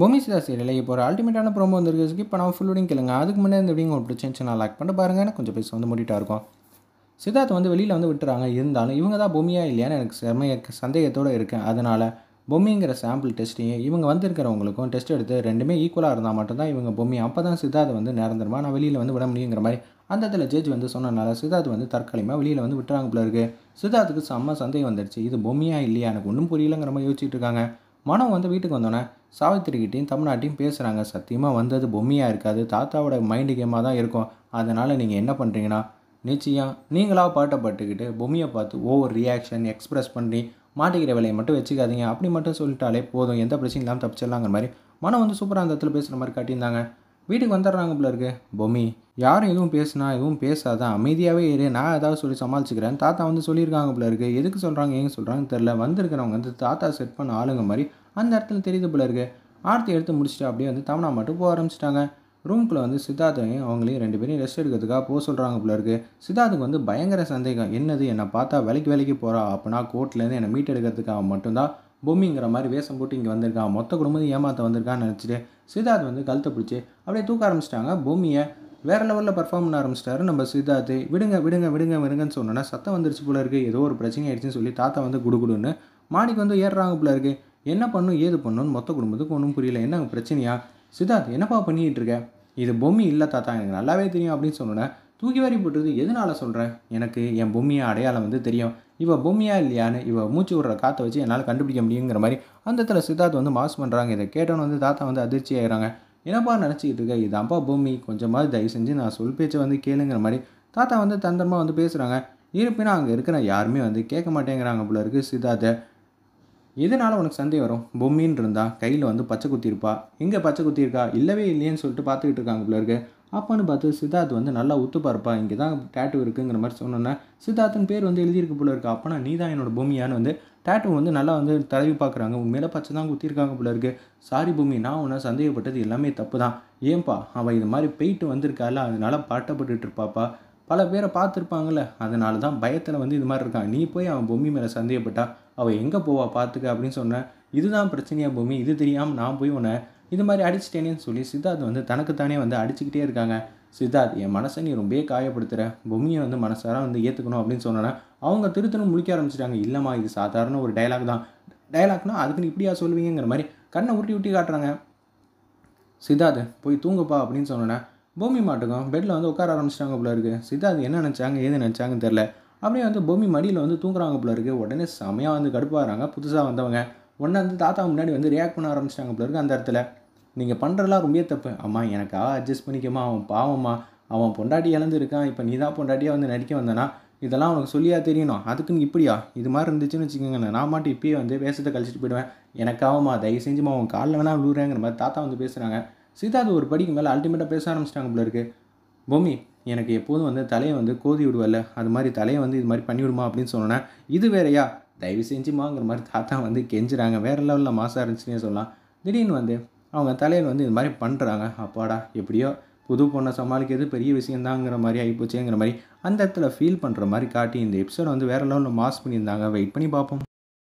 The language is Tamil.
பூமி சிதா சீரியலில் இப்போ ஒரு அல்டிமேட்டான ப்ரோமோ வந்திருக்கு இப்போ நான் ஃபுல்லுடையும் கேளுங்க அதுக்கு முன்னாடி இந்த வீடியோ உங்களுக்கு பிடிச்சிருந்துச்சு நான் லைக் பண்ணிட்டு பாருங்க கொஞ்சம் பேச வந்து மூடிட்டா இருக்கும் சித்தார்த்த வந்து வெளியில் வந்து விட்டுறாங்க இருந்தாலும் இவங்க தான் பொம்மியாக இல்லையான்னு எனக்கு செமைய சந்தேகத்தோடு இருக்கேன் அதனால் பொம்மிங்கிற சாம்பிள் டெஸ்ட்டையும் இவங்க வந்திருக்கிறவங்களுக்கும் டெஸ்ட் எடுத்து ரெண்டுமே ஈக்குவலாக இருந்தால் மட்டும்தான் இவங்க பொம்மி அப்போ தான் சித்தார்த்த வந்து நிரந்தரமாக நான் வெளியில் வந்து விட முடியுங்கிற மாதிரி அந்த இடத்துல ஜட்ஜ் வந்து சொன்னனால சித்தார்த் வந்து தற்காலிகமாக வெளியில் வந்து விட்டுறாங்க போல இருக்குது சித்தார்த்துக்கு செம்ம சந்தேகம் வந்துடுச்சு இது பொம்மியாக இல்லையா எனக்கு ஒன்றும் புரியலங்கிற மாதிரி யோசிச்சுட்டு இருக்காங்க மனம் வந்து வீட்டுக்கு வந்தோன்னே சாவித்திரிக்கிட்டையும் தமிழ்நாட்டையும் பேசுகிறாங்க சத்தியமாக வந்தது பொம்மையாக இருக்காது தாத்தாவோட மைண்டு கேமாக தான் இருக்கும் அதனால் நீங்கள் என்ன பண்ணுறீங்கன்னா நிச்சயம் நீங்களாக பாட்டை பாட்டுக்கிட்டு பொம்மையை பார்த்து ஓவர் ரியாக்ஷன் எக்ஸ்ப்ரெஸ் பண்ணி மாட்டிக்கிற வேலையை மட்டும் வச்சுக்காதீங்க அப்படி மட்டும் சொல்லிட்டாலே போதும் எந்த பிரச்சனையும் இல்லாமல் தப்பிச்சிடலாங்கிற மாதிரி மனம் வந்து சூப்பராக அந்த இடத்துல பேசுகிற மாதிரி காட்டியிருந்தாங்க வீட்டுக்கு வந்துடுறாங்க போல இருக்கு பொம்மி யாரும் எதுவும் பேசுனா எதுவும் பேசாதான் அமைதியாகவே இரு நான் ஏதாவது சொல்லி சமாளிச்சுக்கிறேன் தாத்தா வந்து சொல்லியிருக்காங்க போல இருக்கு எதுக்கு சொல்கிறாங்க ஏங்க சொல்கிறாங்கன்னு தெரில வந்திருக்கிறவங்க வந்து தாத்தா செட் பண்ண ஆளுங்க மாதிரி அந்த இடத்துல தெரியுது போல இருக்குது ஆர்த்தி எடுத்து முடிச்சுட்டு அப்படியே வந்து தமனா மட்டும் போக ஆரம்பிச்சிட்டாங்க ரூம்குள்ளே வந்து சித்தார்த்தையும் அவங்களையும் ரெண்டு பேரையும் ரெஸ்ட் எடுக்கிறதுக்காக போக சொல்கிறாங்க போல இருக்குது சித்தார்த்துக்கு வந்து பயங்கர சந்தேகம் என்னது என்னை பார்த்தா வேலைக்கு வேலைக்கு போகிறா அப்படின்னா கோர்ட்லேருந்து என்னை மீட் எடுக்கிறதுக்காக மட்டும்தான் பொம்மிங்கிற மாதிரி வேஷம் போட்டு இங்கே வந்திருக்கான் மொத்த குடும்பத்தையும் ஏமாற்ற வந்திருக்கான்னு நினச்சிட்டு சித்தார்த் வந்து கழுத்தை பிடிச்சி அப்படியே தூக்க ஆரம்பிச்சிட்டாங்க பொம்மியை வேறு லெவலில் பர்ஃபார்ம் பண்ண ஆரம்பிச்சிட்டாரு நம்ம சித்தார்த்து விடுங்க விடுங்க விடுங்க விடுங்கன்னு சொன்னோன்னா சத்தம் வந்துருச்சு போல இருக்குது ஏதோ ஒரு பிரச்சனை ஆயிடுச்சுன்னு சொல்லி தாத்தா வந்து குடுக்குடுன்னு மாடிக்கு வந்து ஏறுறாங்க போல இருக்குது என்ன பண்ணும் ஏது பண்ணணும்னு மொத்த குடும்பத்துக்கு ஒன்றும் புரியல என்ன பிரச்சனையா சித்தார்த் என்னப்பா பண்ணிகிட்டு இருக்க இது பொம்மி இல்லை தாத்தா எனக்கு நல்லாவே தெரியும் அப்படின்னு சொன்னோட தூக்கி வாரி போட்டுறது எதனால் சொல்கிறேன் எனக்கு என் பொம்மியை அடையாளம் வந்து தெரியும் இவள் பொம்மியா இல்லையான்னு இவள் மூச்சு விடுற காற்றை வச்சு என்னால் கண்டுபிடிக்க முடியுங்கிற மாதிரி அந்த இடத்துல சித்தார்த் வந்து மாஸ் பண்ணுறாங்க இதை கேட்டோன்னு வந்து தாத்தா வந்து அதிர்ச்சி ஆகிறாங்க என்னப்பா நினச்சிக்கிட்டு இருக்க இதான்ப்பா பூமி கொஞ்சமாவது தயவு செஞ்சு நான் சொல் பேச்சை வந்து கேளுங்கிற மாதிரி தாத்தா வந்து தந்திரமாக வந்து பேசுகிறாங்க இருப்பினும் அங்கே இருக்கிற யாருமே வந்து கேட்க மாட்டேங்கிறாங்க போல இருக்குது சித்தார்த்தை எதனால் உனக்கு சந்தேகம் வரும் பொம்மின்னு இருந்தால் கையில் வந்து பச்சை குத்திருப்பா எங்கே பச்சை குத்திருக்கா இல்லவே இல்லையேன்னு சொல்லிட்டு பார்த்துக்கிட்டு இருக்காங்க பிள்ளைருக்கு அப்பான்னு பார்த்து சித்தார்த் வந்து நல்லா உத்து பார்ப்பா இங்கே தான் டேட்டு இருக்குங்கிற மாதிரி சொன்னோன்னே சித்தார்த்தன் பேர் வந்து எழுதியிருக்கு போல இருக்கு அப்போனா நீ தான் என்னோட பூமியான்னு வந்து டேட்டு வந்து நல்லா வந்து தடவி பார்க்குறாங்க உன் மேலே பச்சை தான் குத்திருக்காங்க போல இருக்கு சாரி பூமி நான் உன்னை சந்தேகப்பட்டது எல்லாமே தப்பு தான் ஏன்பா அவள் இது மாதிரி போயிட்டு வந்திருக்காள் அதனால பாட்டப்பட்டு இருப்பாப்பா பல பேரை பார்த்துருப்பாங்கள்ல அதனால தான் பயத்தில் வந்து இது மாதிரி இருக்கான் நீ போய் அவன் பொம்மி மேலே சந்தேகப்பட்டா அவள் எங்கே போவா பார்த்துக்க அப்படின்னு சொன்னேன் இதுதான் பிரச்சனையா பொம்மி இது தெரியாமல் நான் போய் உன்னை இது மாதிரி அடிச்சிட்டேனேன்னு சொல்லி சித்தார்த் வந்து தனக்குத்தானே வந்து அடிச்சுக்கிட்டே இருக்காங்க சித்தார்த் என் மனசை நீ ரொம்பவே காயப்படுத்துகிற பொம்மியை வந்து மனசார வந்து ஏற்றுக்கணும் அப்படின்னு சொன்னேன் அவங்க திருத்தணும் முழிக்க ஆரம்பிச்சிட்டாங்க இல்லைம்மா இது சாதாரண ஒரு டைலாக் தான் அதுக்கு அதுக்குன்னு இப்படியா சொல்லுவீங்கிற மாதிரி கண்ணை உருட்டி உருட்டி காட்டுறாங்க சித்தார்த் போய் தூங்குப்பா அப்படின்னு சொன்னேன் பூமி மாட்டுக்கும் பெட்டில் வந்து உட்கார ஆரம்பிச்சிட்டாங்க போல இருக்குது சித்தார்த் என்ன நினச்சாங்க ஏது நினச்சாங்கன்னு தெரில அப்படியே வந்து பூமி மடியில் வந்து தூங்குறாங்க போல இருக்குது உடனே செமையாக வந்து கடுப்பாகிறாங்க புதுசாக வந்தவங்க உடனே வந்து தாத்தா முன்னாடி வந்து ரியாக்ட் பண்ண ஆரம்பிச்சிட்டாங்க போல இருக்குது அந்த இடத்துல நீங்கள் பண்ணுறதுலாம் ரொம்ப தப்பு அம்மா எனக்காக அட்ஜஸ்ட் பண்ணிக்கமா அவன் பாவம்மா அவன் பொண்டாட்டி இழந்துருக்கான் இப்போ நீ தான் பொண்டாட்டியாக வந்து நடிக்க வந்தனா இதெல்லாம் அவனுக்கு சொல்லியா தெரியணும் அதுக்குன்னு இப்படியா இது மாதிரி இருந்துச்சுன்னு வச்சுக்கோங்க நான் மாட்டு இப்பயே வந்து வேஷத்தை கழிச்சிட்டு போயிடுவேன் எனக்காகமா தயவு செஞ்சுமா அவன் காலில் வேணா விழுறேங்கிற மாதிரி தாத்தா வந்து பேசுகிறாங்க அது ஒரு படிக்கு மேலே அல்டிமேட்டாக பேச ஆரம்பிச்சிட்டாங்க போல இருக்கு பொம்மி எனக்கு எப்போதும் வந்து தலையை வந்து கோதி விடுவல்ல அது மாதிரி தலையை வந்து இது மாதிரி பண்ணிவிடுமா அப்படின்னு சொன்னோன்னா இது வேறையா தயவு செஞ்சுமாங்கிற மாதிரி தாத்தா வந்து கெஞ்சுறாங்க வேறு லெவலில் மாசாக இருந்துச்சுன்னே சொல்லலாம் திடீர்னு வந்து அவங்க தலையில் வந்து இது மாதிரி பண்ணுறாங்க அப்பாடா எப்படியோ புது பொண்ணை சமாளிக்கிறது பெரிய விஷயந்தாங்கிற மாதிரி ஆகிப்போச்சேங்கிற மாதிரி அந்த இடத்துல ஃபீல் பண்ணுற மாதிரி காட்டி இந்த எபிசோட் வந்து வேறு லெவலில் மாஸ் பண்ணியிருந்தாங்க வெயிட் பண்ணி பார்ப்போம்